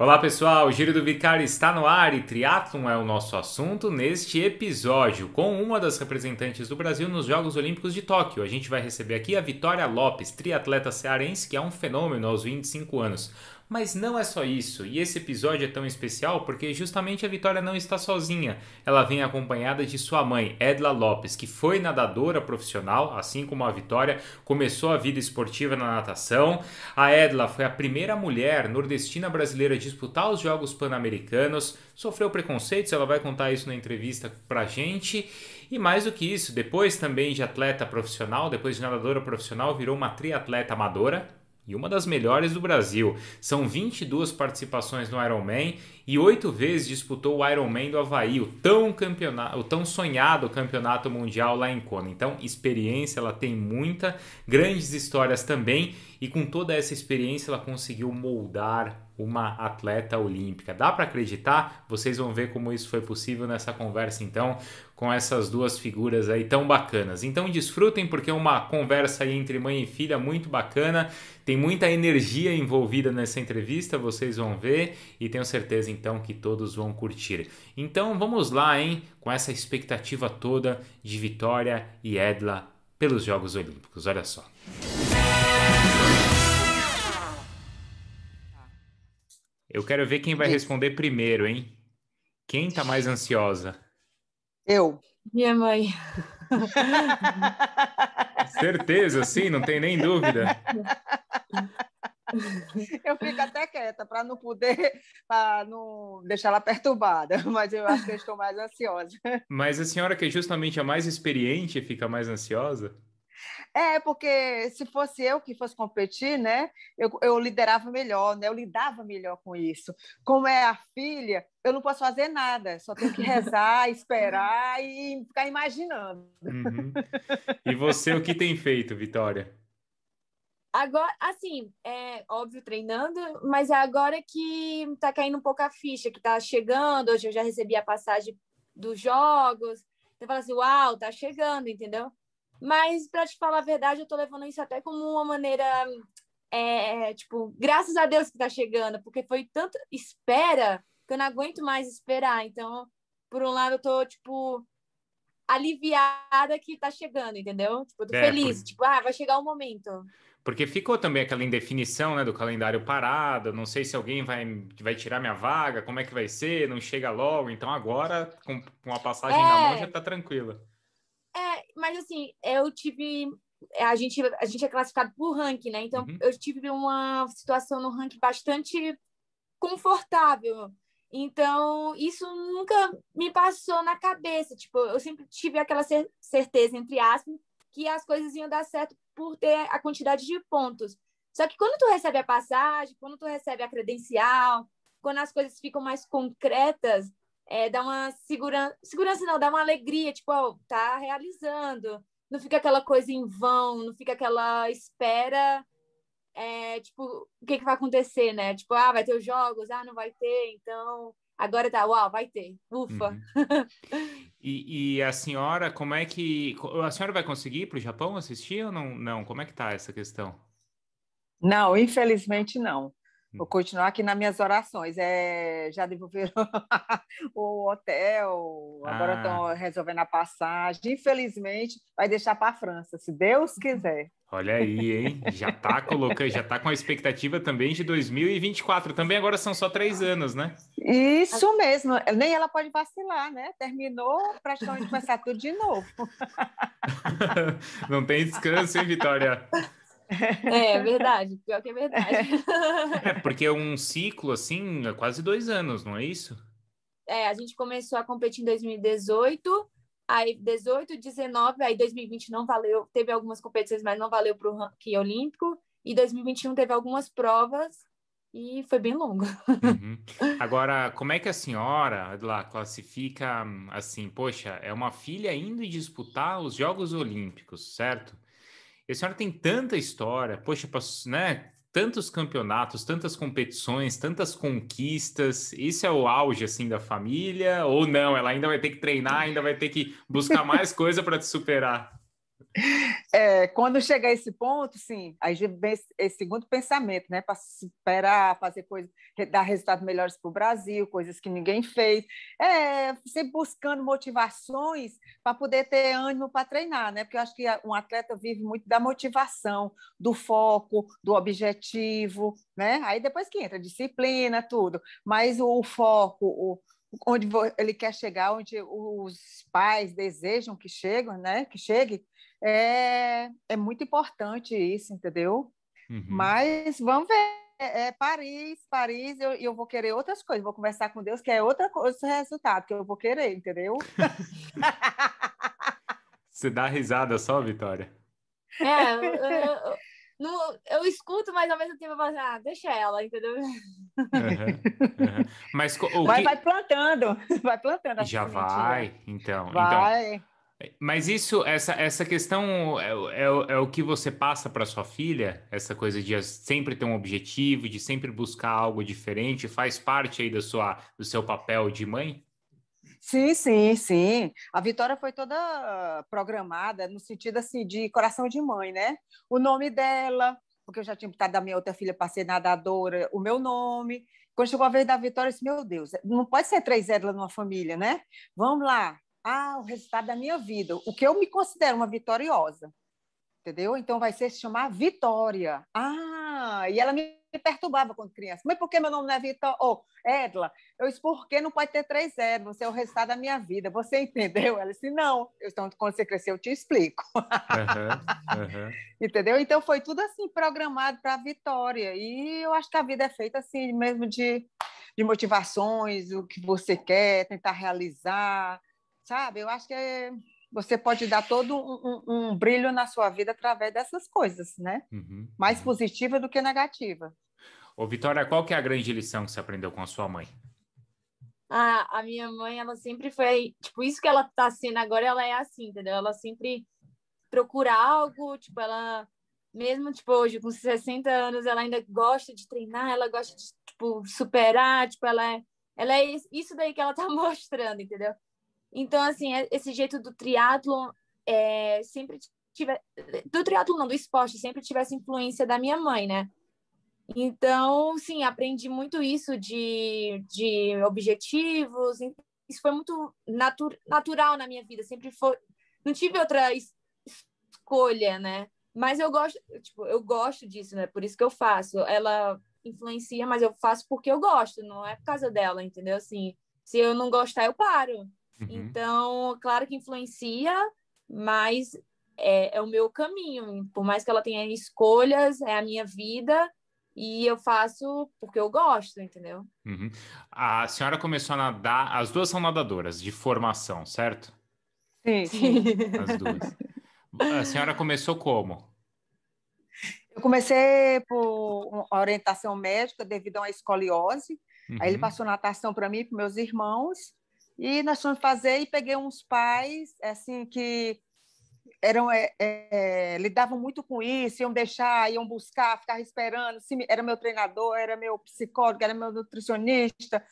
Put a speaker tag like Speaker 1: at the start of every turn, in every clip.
Speaker 1: Olá pessoal, o Giro do Vicário está no ar e triatlon é o nosso assunto neste episódio com uma das representantes do Brasil nos Jogos Olímpicos de Tóquio. A gente vai receber aqui a Vitória Lopes, triatleta cearense que é um fenômeno aos 25 anos. Mas não é só isso, e esse episódio é tão especial porque justamente a Vitória não está sozinha. Ela vem acompanhada de sua mãe, Edla Lopes, que foi nadadora profissional, assim como a Vitória, começou a vida esportiva na natação. A Edla foi a primeira mulher nordestina brasileira a disputar os Jogos Pan-Americanos, sofreu preconceitos, ela vai contar isso na entrevista pra gente. E mais do que isso, depois também de atleta profissional, depois de nadadora profissional, virou uma triatleta amadora, e uma das melhores do Brasil. São 22 participações no Ironman e oito vezes disputou o Ironman do Havaí, o tão, campeonato, o tão sonhado campeonato mundial lá em Kona. Então, experiência ela tem muita, grandes histórias também e com toda essa experiência ela conseguiu moldar uma atleta olímpica. Dá para acreditar? Vocês vão ver como isso foi possível nessa conversa então com essas duas figuras aí tão bacanas. Então desfrutem porque é uma conversa aí entre mãe e filha muito bacana. Tem muita energia envolvida nessa entrevista, vocês vão ver e tenho certeza então que todos vão curtir. Então vamos lá, hein, com essa expectativa toda de Vitória e Edla pelos Jogos Olímpicos. Olha só. Eu quero ver quem vai responder primeiro, hein? Quem tá mais ansiosa?
Speaker 2: Eu. Minha mãe.
Speaker 1: Certeza, sim, não tem nem dúvida.
Speaker 3: Eu fico até quieta para não poder, para não deixar ela perturbada, mas eu acho que eu estou mais ansiosa.
Speaker 1: Mas a senhora que é justamente a mais experiente fica mais ansiosa?
Speaker 3: É, porque se fosse eu que fosse competir, né, eu, eu liderava melhor, né, eu lidava melhor com isso. Como é a filha, eu não posso fazer nada, só tenho que rezar,
Speaker 2: esperar e ficar imaginando.
Speaker 1: Uhum. E você, o que tem feito, Vitória?
Speaker 2: Agora, assim, é óbvio treinando, mas é agora que tá caindo um pouco a ficha, que tá chegando. Hoje eu já recebi a passagem dos jogos. Então, eu falo assim, uau, tá chegando, entendeu? Mas, para te falar a verdade, eu tô levando isso até como uma maneira. É, é, tipo, graças a Deus que tá chegando, porque foi tanta espera que eu não aguento mais esperar. Então, por um lado, eu tô, tipo, aliviada que tá chegando, entendeu? Tipo, eu tô é, feliz. Por... Tipo, ah, vai chegar o momento.
Speaker 1: Porque ficou também aquela indefinição, né, do calendário parado, não sei se alguém vai, vai tirar minha vaga, como é que vai ser, não chega logo, então agora, com, com a passagem é... na mão, é. já tá tranquila
Speaker 2: mas assim, eu tive. É, a gente, a gente é classificado por ranking, né? Então, uhum. eu tive uma situação no ranking bastante confortável. Então, isso nunca me passou na cabeça. Tipo, eu sempre tive aquela cer certeza, entre aspas, que as coisas iam dar certo por ter a quantidade de pontos. Só que quando tu recebe a passagem, quando tu recebe a credencial, quando as coisas ficam mais concretas, é, dá uma segurança, segurança não, dá uma alegria, tipo, ó, tá realizando. Não fica aquela coisa em vão, não fica aquela espera, é, tipo, o que, que vai acontecer, né? Tipo, ah, vai ter os jogos, ah, não vai ter, então agora tá, uau, vai ter, ufa. Uhum.
Speaker 1: E, e, a senhora, como é que. A senhora vai conseguir para o Japão assistir ou não? Não, como é que tá essa questão?
Speaker 3: Não, infelizmente não. Vou hum. continuar aqui nas minhas orações. É, já devolveram o hotel, agora estão ah. resolvendo a passagem. Infelizmente, vai deixar para a França, se Deus quiser.
Speaker 1: Olha aí, hein? Já está colocando, já está com a expectativa também de 2024. Também agora são só três anos, né?
Speaker 3: Isso mesmo. Nem ela pode vacilar, né? Terminou, praticamente começar tudo de novo.
Speaker 1: Não tem descanso, hein, Vitória?
Speaker 2: É verdade, pior que é verdade. É,
Speaker 1: é porque é um ciclo, assim, é quase dois anos, não é isso?
Speaker 2: É, a gente começou a competir em 2018, aí 18, 19, aí 2020 não valeu, teve algumas competições, mas não valeu para o ranking é olímpico, e 2021 teve algumas provas, e foi bem longo. Uhum.
Speaker 1: Agora, como é que a senhora lá classifica hum, assim, poxa, é uma filha indo disputar os Jogos Olímpicos, certo? a senhora tem tanta história, poxa, né? Tantos campeonatos, tantas competições, tantas conquistas. Isso é o auge assim da família ou não? Ela ainda vai ter que treinar, ainda vai ter que buscar mais coisa para te superar.
Speaker 3: É, quando chegar esse ponto, sim, aí vem esse segundo pensamento, né? Para superar, fazer coisas, dar resultados melhores para o Brasil, coisas que ninguém fez. É, sempre buscando motivações para poder ter ânimo para treinar, né? Porque eu acho que um atleta vive muito da motivação, do foco, do objetivo, né? Aí depois que entra disciplina, tudo. Mas o foco, o onde ele quer chegar, onde os pais desejam que chegam, né? Que chegue, é, é muito importante isso, entendeu? Uhum. Mas vamos ver. É, Paris, Paris, eu, eu vou querer outras coisas, vou conversar com Deus, que é outra coisa, resultado que eu vou querer, entendeu?
Speaker 1: Você dá risada só, Vitória?
Speaker 2: É, eu, eu escuto, mas ao mesmo tempo eu falo assim, ah, deixa ela, entendeu? Uhum,
Speaker 1: uhum. Mas, o vai plantando,
Speaker 2: vai
Speaker 3: plantando. Já assim, vai,
Speaker 1: então. então vai. Então, mas isso, essa, essa questão é, é, é o que você passa para sua filha? Essa coisa de sempre ter um objetivo, de sempre buscar algo diferente, faz parte aí da sua, do seu papel de mãe?
Speaker 3: Sim, sim, sim. A vitória foi toda programada no sentido assim de coração de mãe, né? O nome dela, porque eu já tinha botado da minha outra filha para ser nadadora, o meu nome. Quando chegou a vez da vitória, eu disse, meu Deus, não pode ser três Edla numa família, né? Vamos lá. Ah, o resultado da minha vida, o que eu me considero uma vitoriosa, entendeu? Então vai ser se chamar Vitória. Ah, e ela me me perturbava quando criança. Mas por que meu nome não é Vitor ou oh, Edla? Eu disse, por que não pode ter três Edla? Você é o resultado da minha vida. Você entendeu? Ela disse, não. Eu, então, quando você crescer, eu te explico. Uhum, uhum. entendeu? Então, foi tudo assim, programado para a vitória. E eu acho que a vida é feita assim, mesmo de, de motivações, o que você quer, tentar realizar, sabe? Eu acho que é você pode dar todo um, um, um, brilho na sua vida através dessas coisas, né? Uhum. Mais uhum. positiva do que negativa.
Speaker 1: Ô, Vitória, qual que é a grande lição que você aprendeu com a sua mãe?
Speaker 2: A, a minha mãe, ela sempre foi... Tipo, isso que ela tá sendo agora, ela é assim, entendeu? Ela sempre procura algo, tipo, ela... Mesmo, tipo, hoje, com 60 anos, ela ainda gosta de treinar, ela gosta de, tipo, superar, tipo, ela é... Ela é isso daí que ela tá mostrando, entendeu? Então, assim, é, esse jeito do triatlon é, sempre tive... Do triatlon, não, do esporte, sempre tive essa influência da minha mãe, né? Então, sim, aprendi muito isso de, de objetivos. Isso foi muito natu natural na minha vida. Sempre foi. Não tive outra es escolha, né? Mas eu gosto, tipo, eu gosto disso, né? Por isso que eu faço. Ela influencia, mas eu faço porque eu gosto, não é por causa dela, entendeu? Assim, se eu não gostar, eu paro. Uhum. Então, claro que influencia, mas é, é, o meu caminho. Por mais que ela tenha escolhas, é a minha vida e eu faço porque eu gosto, entendeu?
Speaker 1: Uhum. A senhora começou a nadar, as duas são nadadoras de formação, certo? Sim, As duas. A senhora começou como?
Speaker 3: Eu comecei por orientação médica devido a uma escoliose. Uhum. Aí ele uhum. passou natação para mim e para meus irmãos. E nós fomos fazer e peguei uns pais assim que eram é, é, lidavam muito com isso, iam deixar, iam buscar, ficar esperando. Era meu treinador, era meu psicólogo, era meu nutricionista,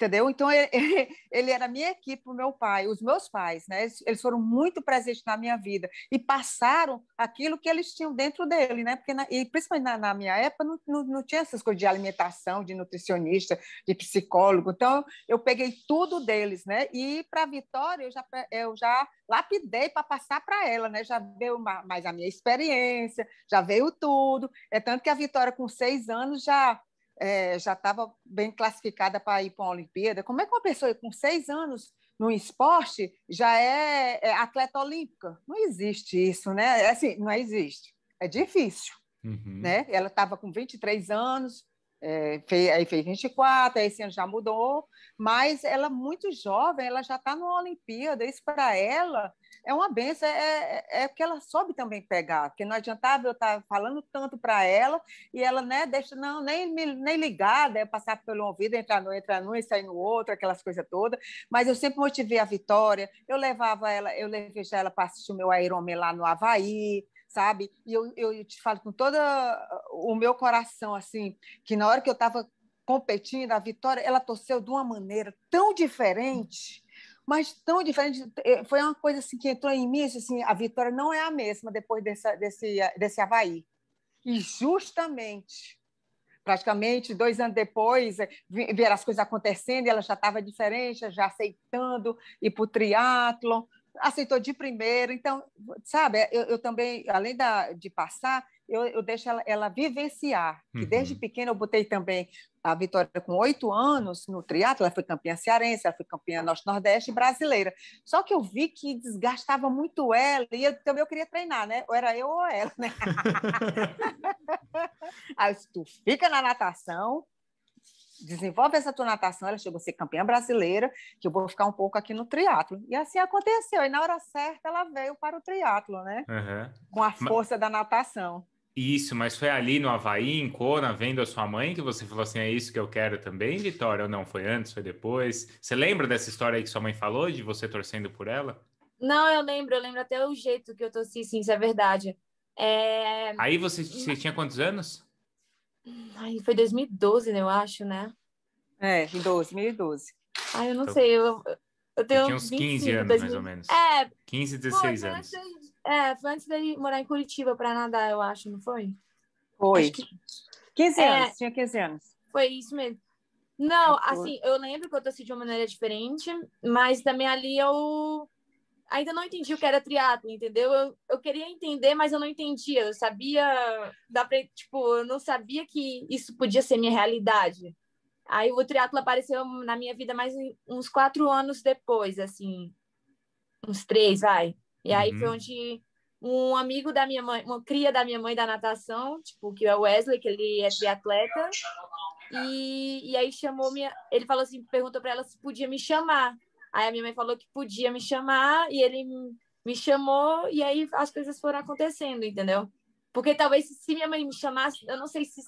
Speaker 3: entendeu? Então, ele, é, é, ele era minha equipe, o meu pai, os meus pais, né? Eles foram muito presentes na minha vida e passaram aquilo que eles tinham dentro dele, né? Porque, na, e principalmente na, na minha época, não, não, não, tinha essas coisas de alimentação, de nutricionista, de psicólogo. Então, eu peguei tudo deles, né? E para a Vitória, eu já, eu já lapidei para passar para ela, né? Já veio mais a minha experiência, já veio tudo. É tanto que a Vitória, com seis anos, já é, já estava bem classificada para ir para uma Olimpíada. Como é que uma pessoa com seis anos no esporte já é, é atleta olímpica? Não existe isso, né? É assim, não existe. É difícil. Uhum. Né? Ela estava com 23 anos, é, eh, fez, aí fez 24, aí esse ano já mudou, mas ela muito jovem, ela já está numa Olimpíada, isso para ela é uma benção, é é, é, é, porque ela soube também pegar, porque não adiantava eu estar tá falando tanto para ela e ela, né, deixa, não, nem, nem ligada, é passar pelo ouvido, entrar no, entrar no e sair no outro, aquelas coisas todas, mas eu sempre motivei a Vitória, eu levava ela, eu levei ela para assistir o meu Ironman lá no Havaí, sabe? E eu, eu te falo com todo o meu coração, assim, que na hora que eu estava competindo, a Vitória, ela torceu de uma maneira tão diferente, mas tão diferente. Eh, foi uma coisa assim, que entrou em mim, assim, a vitória não é a mesma depois dessa, desse, desse Havaí. E justamente, praticamente dois anos depois, eh, ver as coisas acontecendo, e ela já estava diferente, já aceitando ir para o triatlon, aceitou de primeiro. Então, sabe, eu, eu também, além da, de passar, eu, eu deixo ela, ela vivenciar. Uhum. desde pequena eu botei também a Vitória com oito anos no triatlo, ela foi campeã cearense, ela foi campeã norte-nordeste brasileira. Só que eu vi que desgastava muito ela e eu, também eu queria treinar, né? Ou era eu ou ela, né? Aí se tu fica na natação, desenvolve essa tua natação, ela chegou a ser campeã brasileira, que eu vou ficar um pouco aqui no triatlo. E assim aconteceu. E na hora certa ela veio para o triatlo, né?
Speaker 1: Uhum. Com a força
Speaker 3: Mas... da natação.
Speaker 1: Isso, mas foi ali no Havaí, em Kona, vendo a sua mãe, que você falou assim: é isso que eu quero também, Vitória? Ou não? Foi antes, foi depois? Você lembra dessa história aí que sua mãe falou, de você torcendo por ela?
Speaker 2: Não, eu lembro, eu lembro até o jeito que eu torci, sim, isso é verdade. É... Aí você, você
Speaker 1: tinha quantos anos?
Speaker 2: aí foi 2012, né, eu acho, né? É, 2012. Ai, eu não então, sei, eu, eu tenho. Eu tinha uns 15 25, anos, 2000... mais ou menos. É.
Speaker 1: 15, 16 pô, então anos. É
Speaker 2: é, foi antes dele morar em Curitiba para nadar, eu acho, não foi? Foi. Que... 15 é. anos, é, tinha 15 anos. Foi isso mesmo. Não, assim, eu lembro que eu torci de uma maneira diferente, mas também ali eu ainda não entendi o que era triatlo, entendeu? Eu, eu queria entender, mas eu não entendia. Eu sabia, dá pra, tipo, eu não sabia que isso podia ser minha realidade. Aí o triatlo apareceu na minha vida mais uns quatro anos depois, assim, uns três, vai. E aí uhum. foi onde um amigo da minha mãe, uma cria da minha mãe da natação, tipo, que é o Wesley, que ele é triatleta, e, e aí chamou minha. Ele falou assim, perguntou para ela se podia me chamar. Aí a minha mãe falou que podia me chamar, e ele me chamou, e aí as coisas foram acontecendo, entendeu? Porque talvez se minha mãe me chamasse, eu não sei se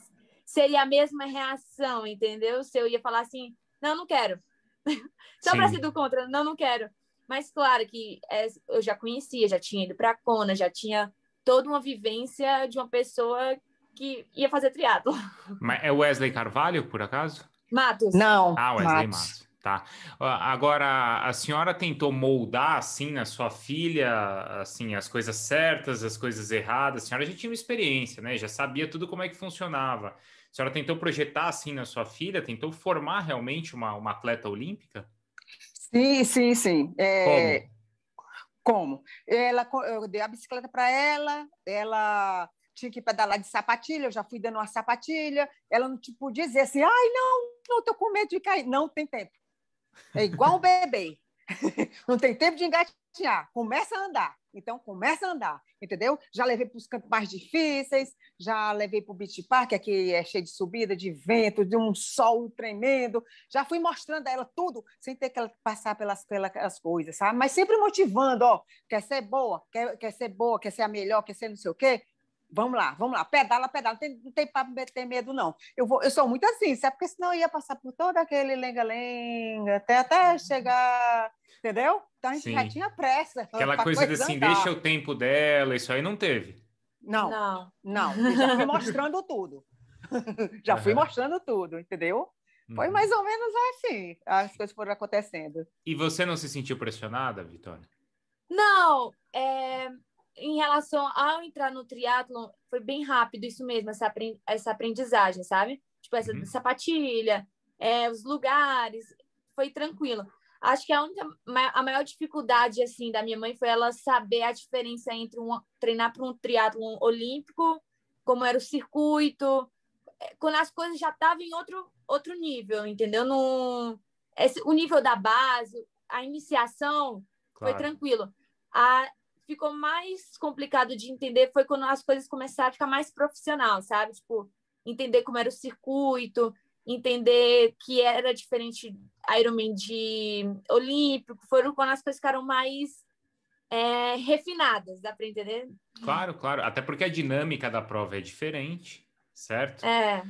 Speaker 2: seria a mesma reação, entendeu? Se eu ia falar assim, não, não quero. Só para ser do contra, não, não quero. Mas claro que é, eu já conhecia, já tinha ido para a Kona, já tinha toda uma vivência de uma pessoa que ia fazer triatlo.
Speaker 1: Mas é Wesley Carvalho, por acaso? Matos. Não. Ah, Wesley Matos. Matos. Tá. Agora, a senhora tentou moldar, assim, na sua filha, assim, as coisas certas, as coisas erradas. A senhora já tinha uma experiência, né? Já sabia tudo como é que funcionava. A senhora tentou projetar, assim, na sua filha? Tentou formar realmente uma, uma atleta olímpica?
Speaker 3: Sim, sim, sim. É... Como? Como? Ela, eu dei a bicicleta para ela, ela tinha que pedalar de sapatilha, eu já fui dando uma sapatilha, ela não tipo, podia dizer assim, ai, não, não, estou com medo de cair. Não, tem tempo. É igual um bebê. não tem tempo de engatinhar, começa a andar. Então, começa a andar, entendeu? Já levei para os cantos mais difíceis, já levei para o Beach Park, aqui é cheio de subida, de vento, de um sol tremendo. Já fui mostrando a ela tudo, sem ter que ela passar pelas, pelas coisas, sabe? Mas sempre motivando, ó, quer ser boa, quer, quer ser boa, quer ser a melhor, quer ser não sei o quê, vamos lá, vamos lá, pedala, pedala, não tem, para tem ter medo, não. Eu, vou, eu sou muito assim, sabe? Porque senão eu ia passar por todo aquele lenga-lenga, até, até uhum. chegar entendeu? Então a gente Sim. já tinha pressa. Aquela coisa assim, deixa o
Speaker 1: tempo dela, isso aí não teve.
Speaker 3: Não, não, não. Eu já fui mostrando tudo. já fui mostrando tudo, entendeu?
Speaker 1: Foi uhum. mais
Speaker 2: ou menos assim, as coisas foram acontecendo.
Speaker 1: E você não se sentiu pressionada, Vitória?
Speaker 2: Não, é, em relação ao entrar no triatlon, foi bem rápido isso mesmo, essa, essa aprendizagem, sabe? Tipo, essa uhum. sapatilha, é, os lugares, foi tranquilo. Acho que a única a maior dificuldade assim da minha mãe foi ela saber a diferença entre um treinar para um triatlo olímpico, como era o circuito, é, quando as coisas já estavam em outro outro nível, entendeu? No esse, o nível da base, a iniciação claro. foi tranquilo. A ficou mais complicado de entender foi quando as coisas começaram a ficar mais profissional, sabe? Tipo, entender como era o circuito, entender que era diferente Ironman de Olímpico, foram quando as coisas ficaram mais é, refinadas, dá para entender?
Speaker 1: Claro, claro. Até porque a dinâmica da prova é diferente, certo? É.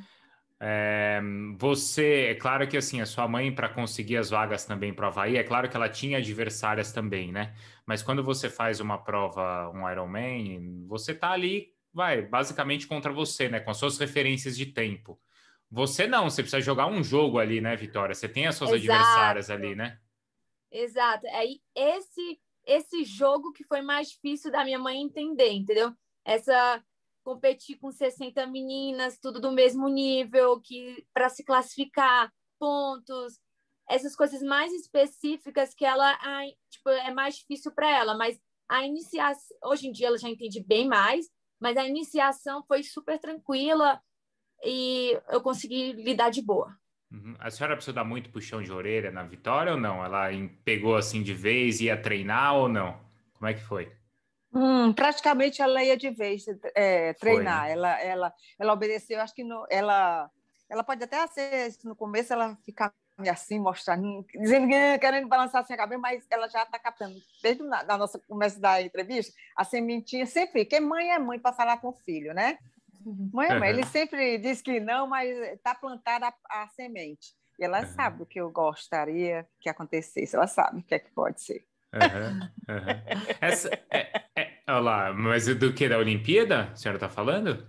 Speaker 1: É, você, é claro que assim, a sua mãe, para conseguir as vagas também para o Havaí, é claro que ela tinha adversárias também, né? Mas quando você faz uma prova, um Ironman, você tá ali, vai, basicamente contra você, né? Com as suas referências de tempo. Você não, você precisa jogar um jogo ali, né, Vitória? Você tem as suas Exato. adversárias ali, né?
Speaker 2: Exato. Aí é, esse esse jogo que foi mais difícil da minha mãe entender, entendeu? Essa competir com 60 meninas, tudo do mesmo nível, que para se classificar, pontos, essas coisas mais específicas que ela ai, tipo, é mais difícil para ela, mas a iniciação, hoje em dia ela já entende bem mais, mas a iniciação foi super tranquila, e eu consegui lidar de boa.
Speaker 1: Uhum. A senhora precisa dar muito puxão de orelha na vitória ou não? Ela pegou assim de vez, ia treinar ou não? Como é que foi?
Speaker 3: Hum, praticamente ela ia de vez é, treinar. Foi, né? Ela, ela, ela obedeceu. Acho que no, ela, ela pode até ser no começo ela ficar assim mostrando hum, dizendo que ah, querendo balançar assim, a cabeça, mas ela já está captando desde o nossa começo da entrevista a assim, sementinha sempre. porque mãe é mãe para falar com o filho, né? Uhum. Mãe, ele sempre diz que não, mas está plantada a, a, semente. E ela uhum. sabe o que eu gostaria que acontecesse, ela sabe o que é que pode ser.
Speaker 1: Uhum. Essa, é, é, olha lá, mas é do que? Da Olimpíada? A senhora está falando?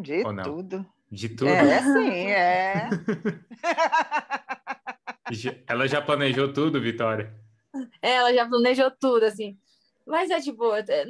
Speaker 3: De tudo.
Speaker 1: De tudo? É, sim, é. ela já planejou tudo, Vitória?
Speaker 2: Ela já planejou tudo, assim. Mas é tipo, boa. É,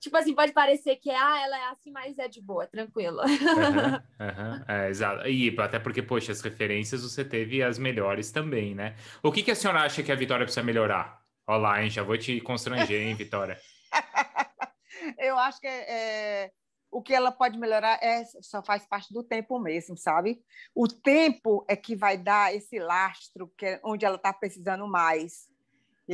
Speaker 2: tipo assim, pode parecer que é, ah, ela é assim, mas é de boa, tranquila. Uhum,
Speaker 1: uhum, é, exato. E até porque, poxa, as referências você teve as melhores também, né? O que, que a senhora acha que a Vitória precisa melhorar? Olha lá, hein? Já vou te constranger, hein, Vitória?
Speaker 3: Eu acho que é, o que ela pode melhorar é, só faz parte do tempo mesmo, sabe? O tempo é que vai dar esse lastro que é onde ela está precisando mais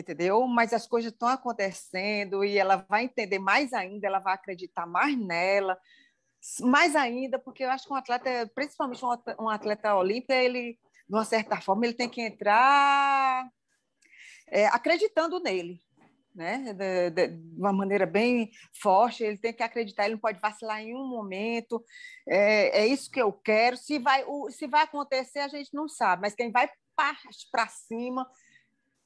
Speaker 3: entendeu? Mas as coisas estão acontecendo e ela vai entender mais ainda, ela vai acreditar mais nela, mais ainda, porque eu acho que um atleta, principalmente um atleta olímpico, ele, de uma certa forma, ele tem que entrar é, acreditando nele, né? De, de, de, uma maneira bem forte. Ele tem que acreditar, ele não pode vacilar em um momento. É, é isso que eu quero. Se vai, o, se vai acontecer, a gente não sabe, mas quem vai para cima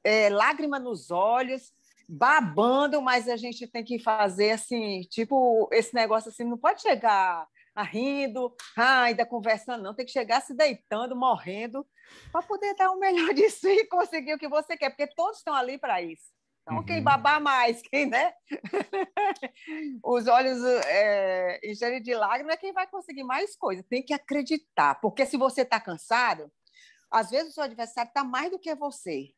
Speaker 3: é, lágrima nos olhos, babando, mas a gente tem que fazer assim, tipo, esse negócio assim, não pode chegar rindo, ah, ainda conversando, não, tem que chegar se deitando, morrendo, para poder dar o melhor de si e conseguir o que você quer, porque todos estão ali para isso. Então, uhum. quem babar mais, quem, né? Os olhos é, encherem de lágrimas é quem vai conseguir mais coisa. Tem que acreditar, porque se você está cansado, às vezes o seu adversário está mais do que você.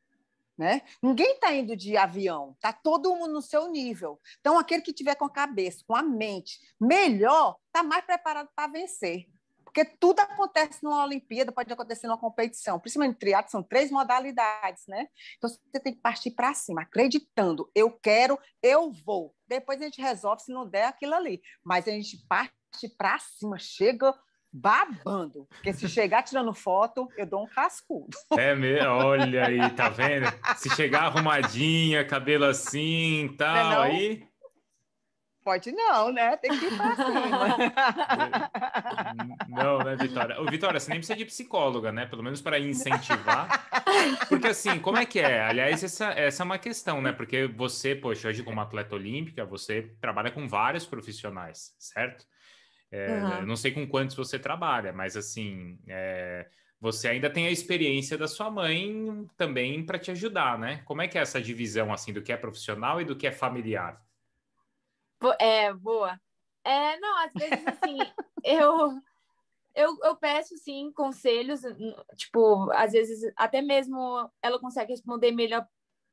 Speaker 3: Né? Ninguém está indo de avião, está todo mundo no seu nível. Então, aquele que tiver com a cabeça, com a mente melhor, está mais preparado para vencer. Porque tudo acontece numa Olimpíada, pode acontecer numa competição, principalmente triatlo, são três modalidades, né? Então você tem que partir para cima, acreditando, eu quero, eu vou. Depois a gente resolve se não der aquilo ali, mas a gente parte para cima, chega babando. Porque se chegar tirando foto, eu dou um cascudo.
Speaker 1: É mesmo? Olha aí, tá vendo? Se chegar arrumadinha, cabelo assim e tal, aí.
Speaker 3: Pode não, né? Tem que ir pra cima.
Speaker 1: Não, né, Vitória? Ô, Vitória, você nem precisa de psicóloga, né? Pelo menos para incentivar. Porque, assim, como é que é? Aliás, essa, essa é uma questão, né? Porque você, poxa, hoje como atleta olímpica, você trabalha com vários profissionais, certo? É, uhum. Não sei com quantos você trabalha, mas assim, é, você ainda tem a experiência da sua mãe também para te ajudar, né? Como é que é essa divisão assim do que é profissional e do que é familiar?
Speaker 2: É, boa. É, não, às vezes assim, eu, eu, eu peço sim conselhos, tipo, às vezes até mesmo ela consegue responder melhor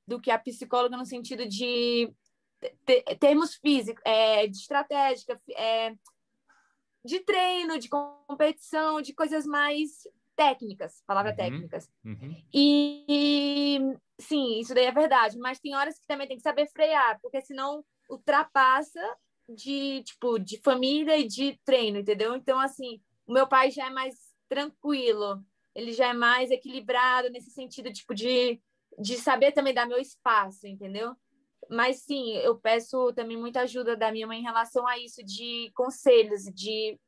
Speaker 2: do que a psicóloga no sentido de termos físicos, é, de estratégica, é, de treino, de competição, de coisas mais técnicas, palavra uhum, técnicas. Uhum. E, sim, isso daí é verdade, mas tem horas que também tem que saber frear, porque senão ultrapassa de, tipo, de família e de treino, entendeu? Então, assim, o meu pai já é mais tranquilo, ele já é mais equilibrado nesse sentido, tipo, de, de saber também dar meu espaço, entendeu? mas sim, eu peço também muita ajuda da minha mãe em relação a isso, de conselhos, de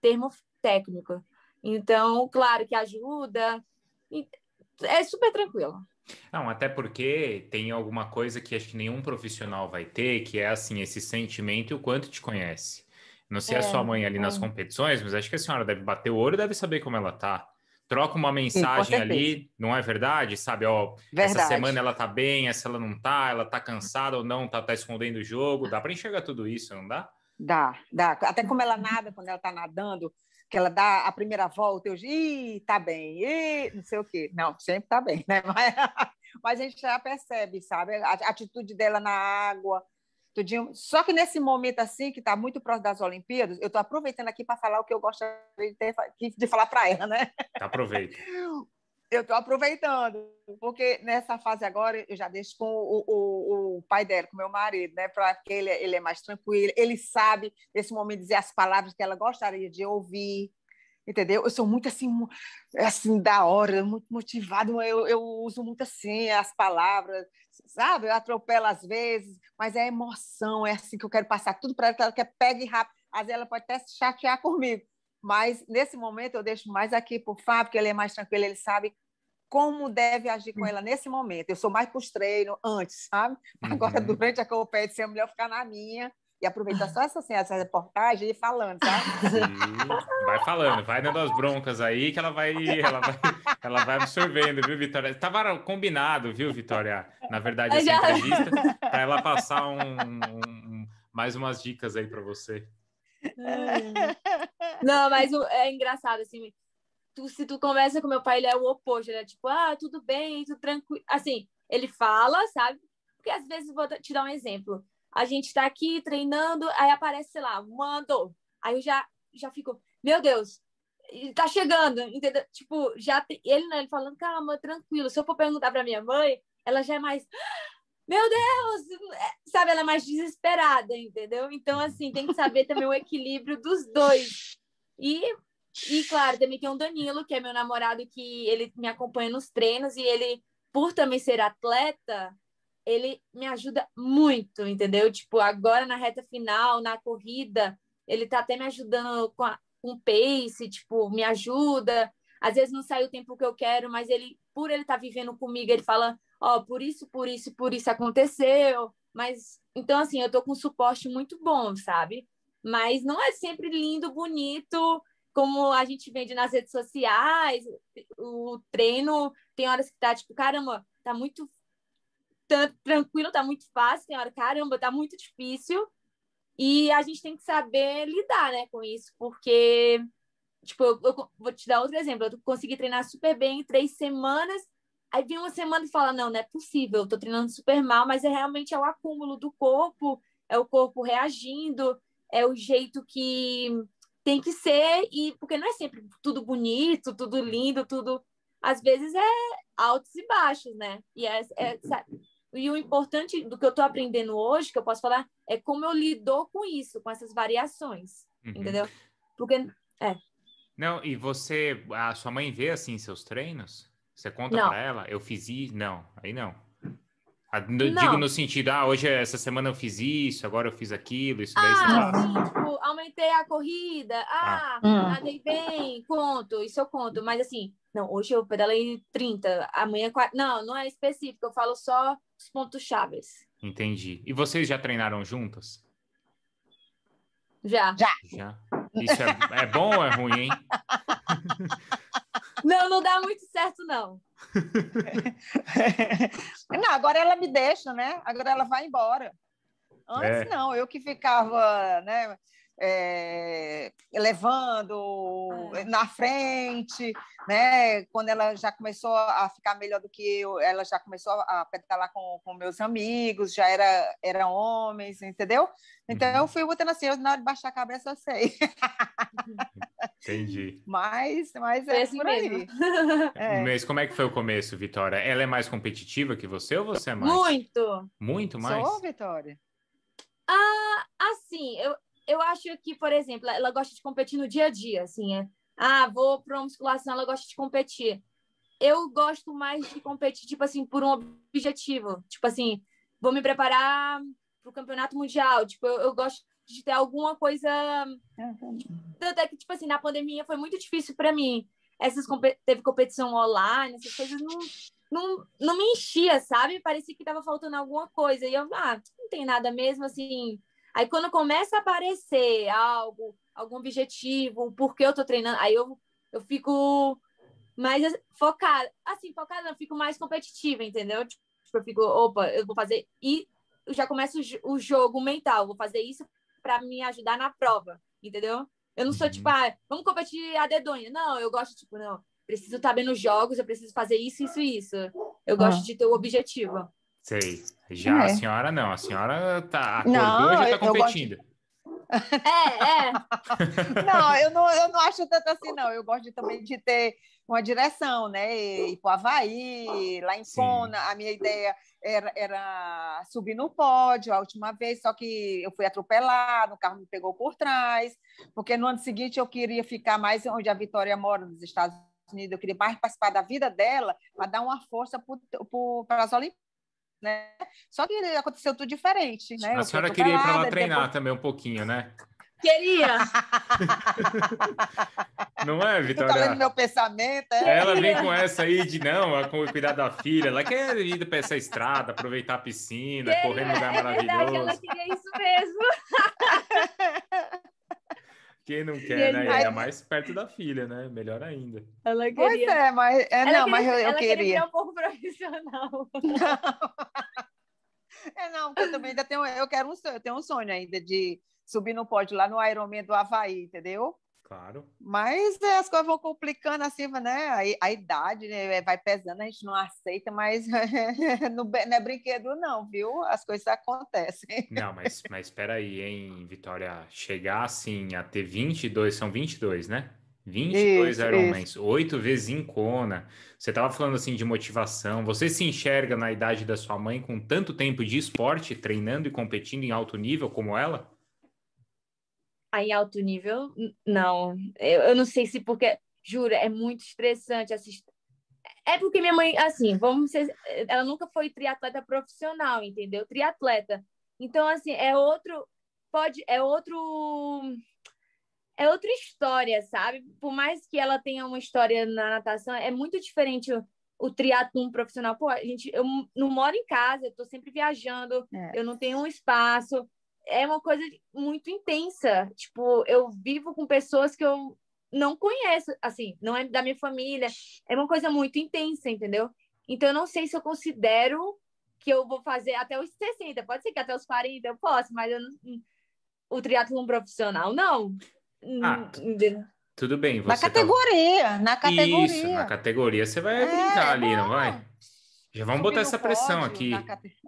Speaker 2: termo técnico. Então, claro que ajuda, é super tranquilo.
Speaker 1: Não, até porque tem alguma coisa que acho que nenhum profissional vai ter, que é assim, esse sentimento e o quanto te conhece. Não sei é, a sua mãe ali é. nas competições, mas acho que a senhora deve bater o olho e deve saber como ela tá troca uma mensagem Sim, ali, não é verdade? Sabe, ó, verdade. essa semana ela tá bem, essa ela não tá, ela tá cansada ou não, tá, tá escondendo o jogo, dá para enxergar tudo isso, não dá?
Speaker 3: Dá, dá. Até como ela nada, quando ela tá nadando, que ela dá a primeira volta, eu ih, tá bem, ih, não sei o quê. Não, sempre tá bem, né? Mas, mas a gente já percebe, sabe? A atitude dela na água, tudinho. Só que nesse momento assim, que está muito próximo das Olimpíadas, eu estou aproveitando aqui para falar o que eu gostaria de, de falar para ela, né? Tá, aproveita. Eu estou aproveitando, porque nessa fase agora eu já deixo com o, o, o pai dela, com meu marido, né? Para que ele, ele é mais tranquilo, ele sabe nesse momento dizer as palavras que ela gostaria de ouvir, entendeu? Eu sou muito assim, é, assim da hora, muito motivado, eu, eu uso muito assim as palavras, sabe? Eu atropelo às vezes, mas é emoção, é assim que eu quero passar tudo para ela, que ela quer pegue rápido. Às vezes ela pode até se chatear comigo, mas nesse momento eu deixo mais aqui para o Fábio, porque ele é mais tranquilo, ele sabe como deve agir com hum. ela nesse momento. Eu sou mais para os treinos antes, sabe? Agora, uhum. durante a competição, é melhor ficar na minha e aproveitar só essa, assim, essa reportagem e falando, sabe?
Speaker 1: Sim. Vai falando, vai dando as broncas aí que ela vai, ela vai, ela vai absorvendo, viu, Vitória? Tava combinado, viu, Vitória? Na verdade, essa entrevista, para ela passar um, um, mais umas dicas aí para você.
Speaker 2: Não, mas é engraçado, assim, tu, se tu conversa com meu pai, ele é o oposto, ele é tipo, ah, tudo bem, tudo tranquilo, assim, ele fala, sabe? Porque às vezes, vou te dar um exemplo, a gente está aqui treinando, aí aparece, sei lá, mandou. Aí eu já, já fico, meu Deus, tá chegando, entendeu? Tipo, já ele, né, ele falando, calma, tranquilo. Se eu for perguntar para minha mãe, ela já é mais, meu Deus, é", sabe? Ela é mais desesperada, entendeu? Então, assim, tem que saber também o equilíbrio dos dois. E, e claro, também tem o Danilo, que é meu namorado, que ele me acompanha nos treinos e ele, por também ser atleta, ele me ajuda muito, entendeu? Tipo, agora na reta final, na corrida, ele tá até me ajudando com, a, com o pace, tipo, me ajuda. Às vezes não sai o tempo que eu quero, mas ele, por ele estar tá vivendo comigo, ele fala, ó, oh, por isso, por isso, por isso aconteceu. Mas, então, assim, eu tô com um suporte muito bom, sabe? Mas não é sempre lindo, bonito, como a gente vende nas redes sociais. O treino, tem horas que tá, tipo, caramba, tá muito tanto tranquilo, tá muito fácil, tem hora, caramba, tá muito difícil. E a gente tem que saber lidar, né, com isso, porque, tipo, eu, eu vou te dar outro exemplo. Eu consegui treinar super bem em três semanas, aí vem uma semana e fala, não, não é possível, eu tô treinando super mal, mas é realmente é o acúmulo do corpo, é o corpo reagindo, é o jeito que tem que ser, e porque não é sempre tudo bonito, tudo lindo, tudo às vezes é altos e baixos, né? E é, é, e o importante do que eu estou aprendendo hoje, que eu posso falar, é como eu lido com isso, com essas variações, uhum. entendeu? Porque, é.
Speaker 1: Não, e você, a sua mãe vê, assim, seus treinos? Você conta para ela? Eu fiz isso? Não, aí não. Ah, digo no sentido, ah, hoje, essa semana eu fiz isso, agora eu fiz aquilo, isso daí. Ah,
Speaker 2: sim, tipo, aumentei a corrida, ah, ah. Hum. andei bem, conto, isso eu conto. Mas assim, não, hoje eu pedalei 30, amanhã 40. Não, não é específico, eu falo só os pontos chaves.
Speaker 1: Entendi. E vocês já treinaram juntas? Já. Já. já. Isso é, é bom ou é ruim, hein?
Speaker 2: Não, não dá muito certo, não.
Speaker 3: não, agora ela me deixa, né? Agora ela vai embora. Antes, é. não, eu que ficava, né? é, levando ah. na frente, né? Quando ela já começou a ficar melhor do que eu, ela já começou a pedalar com, com meus amigos, já era eram homens, entendeu? Então uhum. eu fui botando assim, eu, na hora de baixar a cabeça eu sei.
Speaker 1: Entendi.
Speaker 3: Mas, mas é Esse assim por aí. É.
Speaker 1: Mas como é que foi o começo, Vitória? Ela é mais competitiva que você ou você é mais?
Speaker 2: Muito.
Speaker 1: Muito mais? Sou,
Speaker 2: Vitória. Ah, assim, eu, eu acho que, por exemplo, ela gosta de competir no dia a dia, assim, é, ah, vou para uma musculação, ela gosta de competir. Eu gosto mais de competir, tipo assim, por um objetivo, tipo assim, vou me preparar para o campeonato mundial, tipo, eu, eu, gosto de ter alguma coisa, tanto é que, tipo assim, na pandemia foi muito difícil para mim, essas teve competição online, essas coisas não, não, não me enchia, sabe? Parecia que estava faltando alguma coisa. E eu, ah, não tem nada mesmo, assim, Aí quando começa a aparecer algo, algum objetivo, por que eu tô treinando, aí eu, eu fico mais focada. Assim, focada eu fico mais competitiva, entendeu? Tipo, eu fico, opa, eu vou fazer... E eu já começo o jogo mental, vou fazer isso para me ajudar na prova, entendeu? Eu não sou uhum. tipo, ah, vamos competir a dedonha. Não, eu gosto, tipo, não, preciso estar bem nos jogos, eu preciso fazer isso, isso e isso. Eu ah. gosto de ter o objetivo.
Speaker 1: Sei. Já é. a senhora não, a senhora tá acordou não, já tá competindo.
Speaker 2: É, é.
Speaker 3: não, eu não, eu não acho tanto assim, não. Eu gosto de, também de ter uma direção, né? E, ir para o Havaí, lá em Fona, a minha ideia era, era subir no pódio a última vez, só que eu fui atropelado, o carro me pegou por trás, porque no ano seguinte eu queria ficar mais onde a Vitória mora, nos Estados Unidos, eu queria mais participar da vida dela para dar uma força para as Olimpíadas né? Só que aconteceu tudo diferente, né? A senhora queria parada, ir para lá treinar depois...
Speaker 1: também um pouquinho, né?
Speaker 3: Queria!
Speaker 1: não é, Vitória? Tá meu
Speaker 3: pensamento. É? Ela vem com
Speaker 1: essa aí de não, com cuidar da filha. Ela quer ir para essa estrada, aproveitar a piscina, queria, correr no lugar é maravilhoso. Verdade, ela
Speaker 2: queria isso mesmo.
Speaker 1: Quem não quer, né? é mais perto da filha, né? Melhor ainda.
Speaker 2: Ela queria... Pois é, mas... É, ela não, queria, mas eu, eu queria. queria um pouco profissional. Não.
Speaker 3: É, não, porque eu também ainda tenho... Eu, quero um, eu tenho um sonho ainda de subir no pódio lá no Ironman do Havaí, entendeu? Claro. Mas é, as coisas vão complicando assim, né? A, a idade né? É, vai pesando, a gente não aceita, mas não, é, não é brinquedo, não, viu? As coisas acontecem.
Speaker 1: Não, mas, mas espera aí, hein, Vitória? Chegar assim a ter 22, são 22, né? 22 isso, Ironmans, oito vezes em Kona. Você estava falando assim de motivação. Você se enxerga na idade da sua mãe com tanto tempo de esporte, treinando e competindo em alto nível como ela?
Speaker 2: em alto nível, não. Eu, eu não sei se porque, juro, é muito estressante assistir. É porque minha mãe, assim, vamos ser, ela nunca foi triatleta profissional, entendeu? Triatleta. Então, assim, é outro, pode, é outro, é outra história, sabe? Por mais que ela tenha uma história na natação, é muito diferente o, o triatlon profissional. Pô, gente, eu não moro em casa, eu tô sempre viajando, é. eu não tenho um espaço é uma coisa muito intensa. Tipo, eu vivo com pessoas que eu não conheço, assim, não é da minha família. É uma coisa muito intensa, entendeu? Então, eu não sei se eu considero que eu vou fazer até os 60. Pode ser que até os 40 eu possa, mas eu não... o triatlon profissional, não. Hum, ah,
Speaker 1: tudo bem. na tá- categoria,
Speaker 2: tá... na categoria. Isso, na
Speaker 1: categoria você vai é, brincar ali, não é. vai? Já vamos botar essa pressão aqui.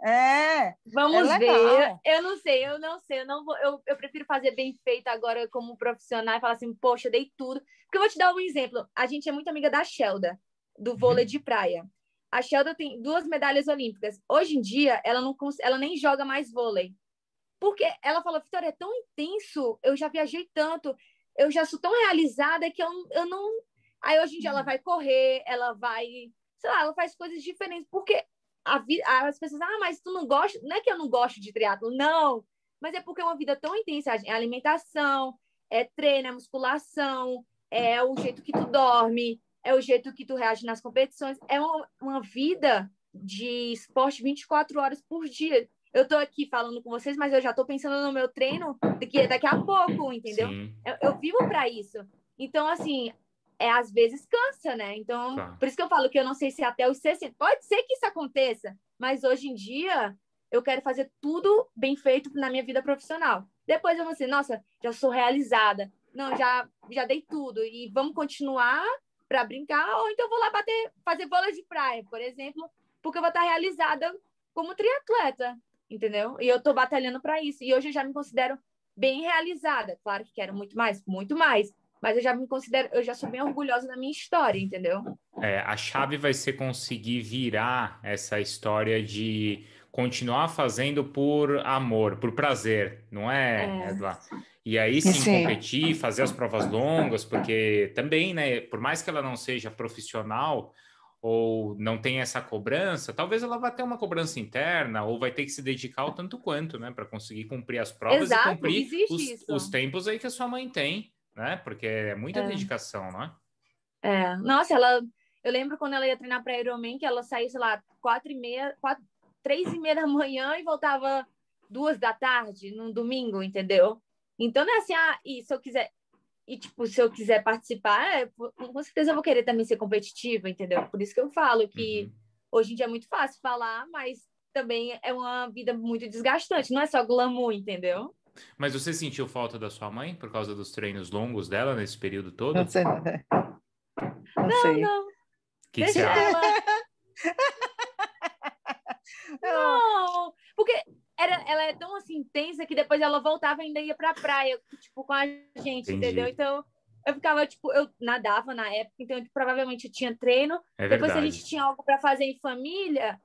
Speaker 3: É. Vamos é ver.
Speaker 2: Eu não sei, eu não sei. Eu, não vou, eu, eu prefiro fazer bem feito agora como profissional e falar assim, poxa, dei tudo. Porque eu vou te dar um exemplo. A gente é muito amiga da Shelda, do uhum. vôlei de praia. A Shelda tem duas medalhas olímpicas. Hoje em dia, ela, não, ela nem joga mais vôlei. Porque ela falou, Vitória, é tão intenso, eu já viajei tanto, eu já sou tão realizada que eu, eu não. Aí hoje em dia ela uhum. vai correr, ela vai sei lá, ela faz coisas diferentes, porque vida, as pessoas, ah, mas tu não gosta, não é que eu não gosto de triatlo, não, mas é porque é uma vida tão intensa, é alimentação, é treino, é musculação, é o jeito que tu dorme, é o jeito que tu reage nas competições, é uma, uma vida de esporte 24 horas por dia. Eu tô aqui falando com vocês, mas eu já tô pensando no meu treino daqui, daqui a pouco, entendeu? Eu, eu vivo para isso. Então, assim, é, às vezes cansa, né? Então, tá. por isso que eu falo que eu não sei se é até os 60. Pode ser que isso aconteça, mas hoje em dia eu quero fazer tudo bem feito na minha vida profissional. Depois eu vou assim, nossa, já sou realizada. Não, já, já dei tudo. E vamos continuar para brincar, ou então vou lá bater, fazer bola de praia, por exemplo, porque eu vou estar realizada como triatleta, entendeu? E eu estou batalhando para isso. E hoje eu já me considero bem realizada. Claro que quero muito mais, muito mais. Mas eu já me considero, eu já sou bem orgulhosa da minha história, entendeu?
Speaker 1: É, a chave vai ser conseguir virar essa história de continuar fazendo por amor, por prazer, não é, é. E aí sim, sim, competir, fazer as provas longas, porque também, né, por mais que ela não seja profissional ou não tenha essa cobrança, talvez ela vá ter uma cobrança interna ou vai ter que se dedicar o tanto quanto, né, para conseguir cumprir as provas Exato, e cumprir os, os, tempos aí que a sua mãe tem né? Porque é muita é. dedicação, não é?
Speaker 2: é. Nossa, ela. Eu lembro quando ela ia treinar para Ironman, que ela saía, sei lá, quatro e meia, quatro, três e meia da manhã e voltava duas da tarde num domingo, entendeu? Então não é assim, ah, e se eu quiser, e tipo, se eu quiser participar, é, com certeza eu vou querer também ser competitiva, entendeu? Por isso que eu falo que uhum. hoje em dia é muito fácil falar, mas também é uma vida muito desgastante, não é só glamour, entendeu?
Speaker 1: Mas você sentiu falta da sua mãe por causa dos treinos longos dela nesse período todo? Não sei. Não, não. não. Que Deixa ela.
Speaker 2: não, porque era, ela é tão assim intensa que depois ela voltava e ainda ia pra praia, tipo, com a gente, Entendi. entendeu? Então eu ficava, tipo, eu nadava na época, então eu, tipo, provavelmente eu tinha treino. É depois, se a gente tinha algo para fazer em família,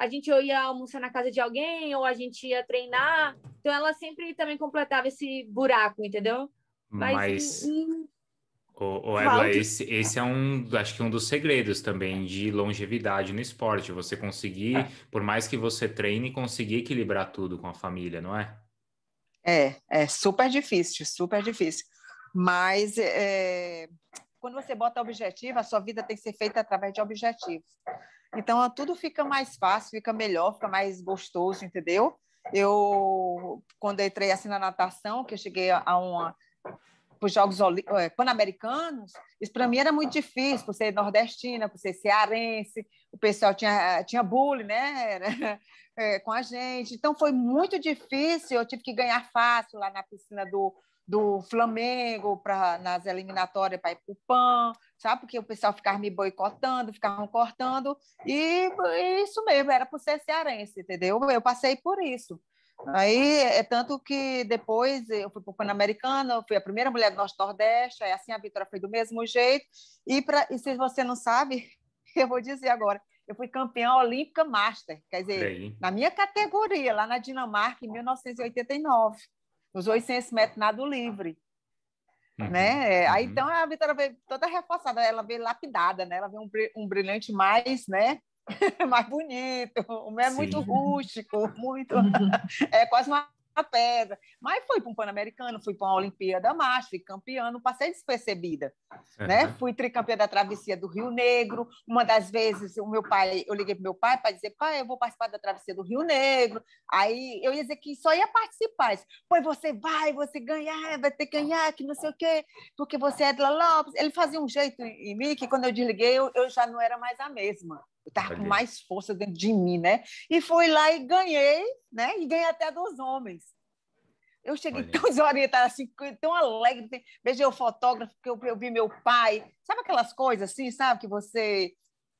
Speaker 2: a gente ou ia almoçar na casa de alguém, ou a gente ia treinar. Então ela sempre também completava esse buraco, entendeu?
Speaker 1: Mas. Mas... Hum, o, hum. esse, esse, é um, acho que um dos segredos também de longevidade no esporte. Você conseguir, é. por mais que você treine, conseguir equilibrar tudo com a família, não é?
Speaker 3: É, é super difícil, super difícil. Mas é, quando você bota objetivo, a sua vida tem que ser feita através de objetivos. Então, tudo fica mais fácil, fica melhor, fica mais gostoso, entendeu? Eu, quando eu entrei assim na natação, que eu cheguei a uma para os Jogos eh, Pan-Americanos, isso para mim era muito difícil, por ser nordestina, por ser cearense, o pessoal tinha, eh, tinha bullying né? É, com a gente. Então foi muito difícil, eu tive que ganhar fácil lá na piscina do, do Flamengo, pra, nas eliminatórias para ir para o PAN sabe? Porque o pessoal ficava me boicotando, ficavam cortando, e, e isso mesmo, era por ser cearense, entendeu? Eu passei por isso. Aí, é tanto que depois eu fui para o Pan-Americano, fui a primeira mulher do Norte Nordeste, aí assim a Vitória foi do mesmo jeito. E, pra, e se você não sabe, eu vou dizer agora, eu fui campeã olímpica master, quer dizer, Bem. na minha categoria, lá na Dinamarca, em 1989, nos 800 metros nado livre. Uhum. Né? É, aí uhum. então a Vitória veio toda reforçada, ela veio lapidada, né? Ela veio um, um brilhante mais, né? mais bonito, o meu é muito rústico, muito. Uhum. é quase uma pedra. Mas fui para um Pan-Americano, fui para uma Olimpíada Marcha, fui campeã, não passei despercebida. Uhum. Né? Fui tricampeã da travessia do Rio Negro. Uma das vezes, o meu pai, eu liguei para meu pai para dizer, pai, eu vou participar da travessia do Rio Negro. Aí eu ia dizer que só ia participar. Pois você vai, você ganhar, vai ter que ganhar, que não sei o quê, porque você é de Lopes. Ele fazia um jeito em mim que quando eu desliguei, eu, eu já não era mais a mesma. Eu estava com mais força dentro de mim, né? E fui lá e ganhei, né? E ganhei até dos homens. Eu cheguei Olha. tão desorientada, assim, tão alegre. Beijei o fotógrafo, porque eu, eu, vi meu pai. Sabe aquelas coisas assim, sabe? Que você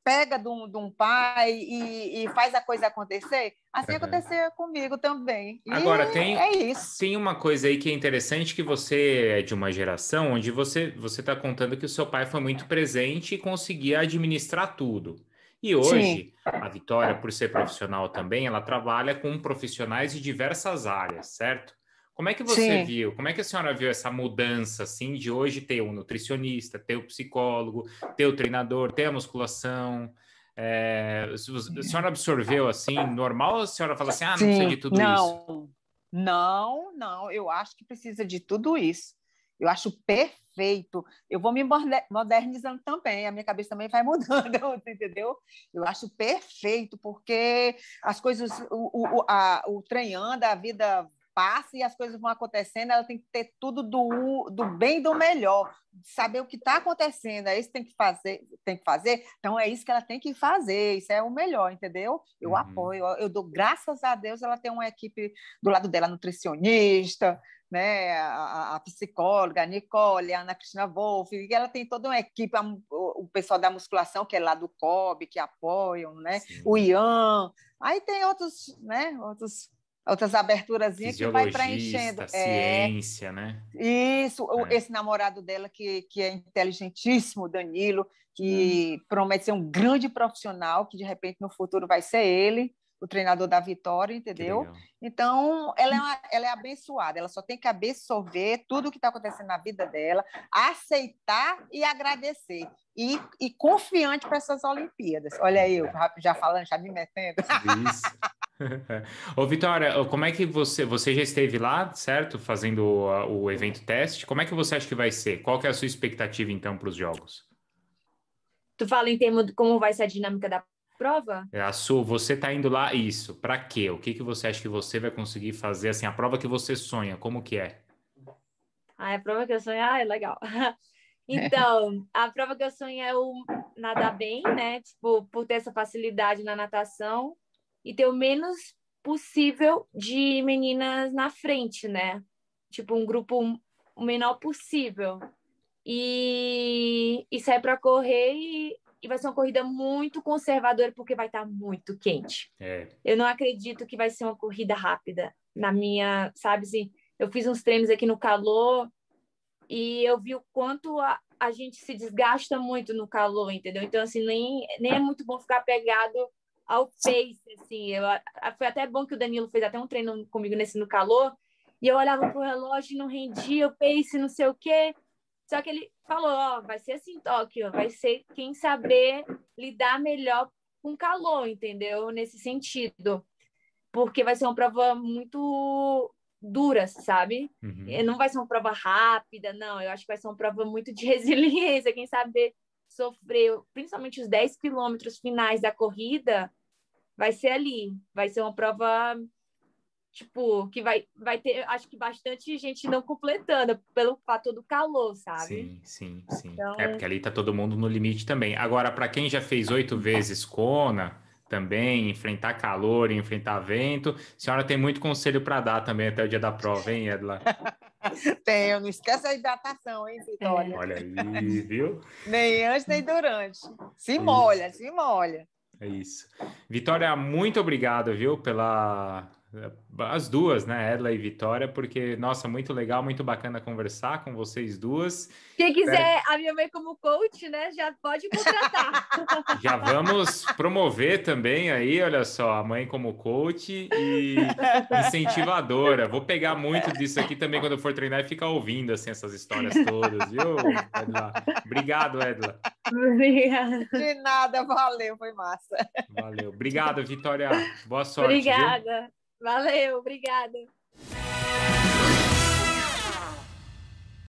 Speaker 3: pega de um, de um pai e, e, faz a coisa acontecer? Assim uhum. aconteceu comigo também. E Agora, tem,
Speaker 1: é isso. tem uma coisa aí que é interessante, que você é de uma geração onde você está contando que o seu pai foi muito é. presente e conseguia administrar tudo. E hoje, Sim. a Vitória, por ser tá. profissional também, ela trabalha com profissionais de diversas áreas, certo? Como é que você Sim. viu? Como é que a senhora viu essa mudança, assim, de hoje ter um nutricionista, ter o um psicólogo, ter o um treinador, ter a musculação? É, a senhora absorveu, assim, normal? A senhora fala assim, ah, não Sim. precisa de tudo não. isso?
Speaker 3: Não, não, eu acho que precisa de tudo isso. Eu acho perfeito feito, eu vou me modernizando também, a minha cabeça também vai mudando, entendeu? Eu acho perfeito, porque as coisas, o, o, a, o trem anda, a vida passa e as coisas vão acontecendo, ela tem que ter tudo do, do bem e do melhor, saber o que está acontecendo, é isso que tem que fazer, tem que fazer, então é isso que ela tem que fazer, isso é o melhor, entendeu? Eu uhum. apoio, eu dou graças a Deus, ela tem uma equipe do lado dela, nutricionista, né, a, a, psicóloga, a Nicole, a Ana Cristina Wolff, e ela tem toda uma equipe, a, o pessoal da musculação, que é lá do COB, que apoiam, né, Sim. o IAN, aí tem outros, né, outros outras aberturazinhas que vai preenchendo. É.
Speaker 1: Ciência, é, né?
Speaker 3: Isso, é. esse namorado dela que, que é inteligentíssimo, Danilo, que hum. promete ser um grande profissional, que de repente no futuro vai ser ele, o treinador da vitória, entendeu? Então, ela é, uma, ela é abençoada, ela só tem que absorver tudo o que está acontecendo na vida dela, aceitar e agradecer. E, e confiante para essas Olimpíadas. Olha aí, eu é. já falando, já me metendo.
Speaker 1: Isso. Ô, Vitória, como é que você, você já esteve lá, certo? Fazendo o, o evento teste. Como é que você acha que vai ser? Qual que é a sua expectativa, então, para os jogos?
Speaker 2: Tu fala em termos de como vai ser a dinâmica da prova?
Speaker 1: É, a sua, você tá indo lá, isso, para quê? O que, que você acha que você vai conseguir fazer, assim, a prova que você sonha, como que é?
Speaker 2: Ah, é a prova que eu sonho, ah, é legal. É. Então, a prova que eu sonho é o nadar bem, né? Tipo, por ter essa facilidade na natação e ter o menos possível de meninas na frente, né? Tipo, um grupo o menor possível. E, e sair para correr e, e vai ser uma corrida muito conservadora porque vai estar tá muito quente. É. Eu não acredito que vai ser uma corrida rápida. Na minha, sabe assim, eu fiz uns treinos aqui no calor e eu vi o quanto a, a gente se desgasta muito no calor, entendeu? Então assim, nem nem é muito bom ficar pegado ao pace assim. Eu, foi até bom que o Danilo fez até um treino comigo nesse no calor e eu olhava pro relógio e não rendia, o pace, não sei o quê. Só que ele falou, ó, vai ser assim Tóquio, vai ser quem saber lidar melhor com calor, entendeu? Nesse sentido. Porque vai ser uma prova muito dura, sabe? Uhum. Não vai ser uma prova rápida, não. Eu acho que vai ser uma prova muito de resiliência. Quem saber sofrer, principalmente os 10 quilômetros finais da corrida, vai ser ali. Vai ser uma prova tipo, que vai, vai ter, acho que bastante gente não completando pelo fator do calor, sabe? Sim,
Speaker 1: sim, sim. Então... É porque ali tá todo mundo no limite também. Agora, para quem já fez oito vezes Kona, também enfrentar calor, enfrentar vento, a senhora tem muito conselho para dar também até o dia da prova, hein, Edla?
Speaker 3: Tenho, não esquece a hidratação, hein, Vitória?
Speaker 1: Olha aí, viu?
Speaker 3: nem antes, nem durante. Se molha, isso. se molha.
Speaker 1: É isso. Vitória, muito obrigado, viu, pela as duas, né? Edla e Vitória, porque, nossa, muito legal, muito bacana conversar com vocês duas. Quem quiser é...
Speaker 2: a minha mãe como coach, né, já pode contratar.
Speaker 1: já vamos promover também aí, olha só, a mãe como coach e incentivadora. Vou pegar muito disso aqui também quando eu for treinar e ficar ouvindo, assim, essas histórias todas, viu, Edla? Obrigado, Edla.
Speaker 3: Obrigada. De nada, valeu, foi massa.
Speaker 1: Valeu. Obrigado, Vitória. Boa sorte. Obrigada.
Speaker 2: Viu? Valeu, obrigada.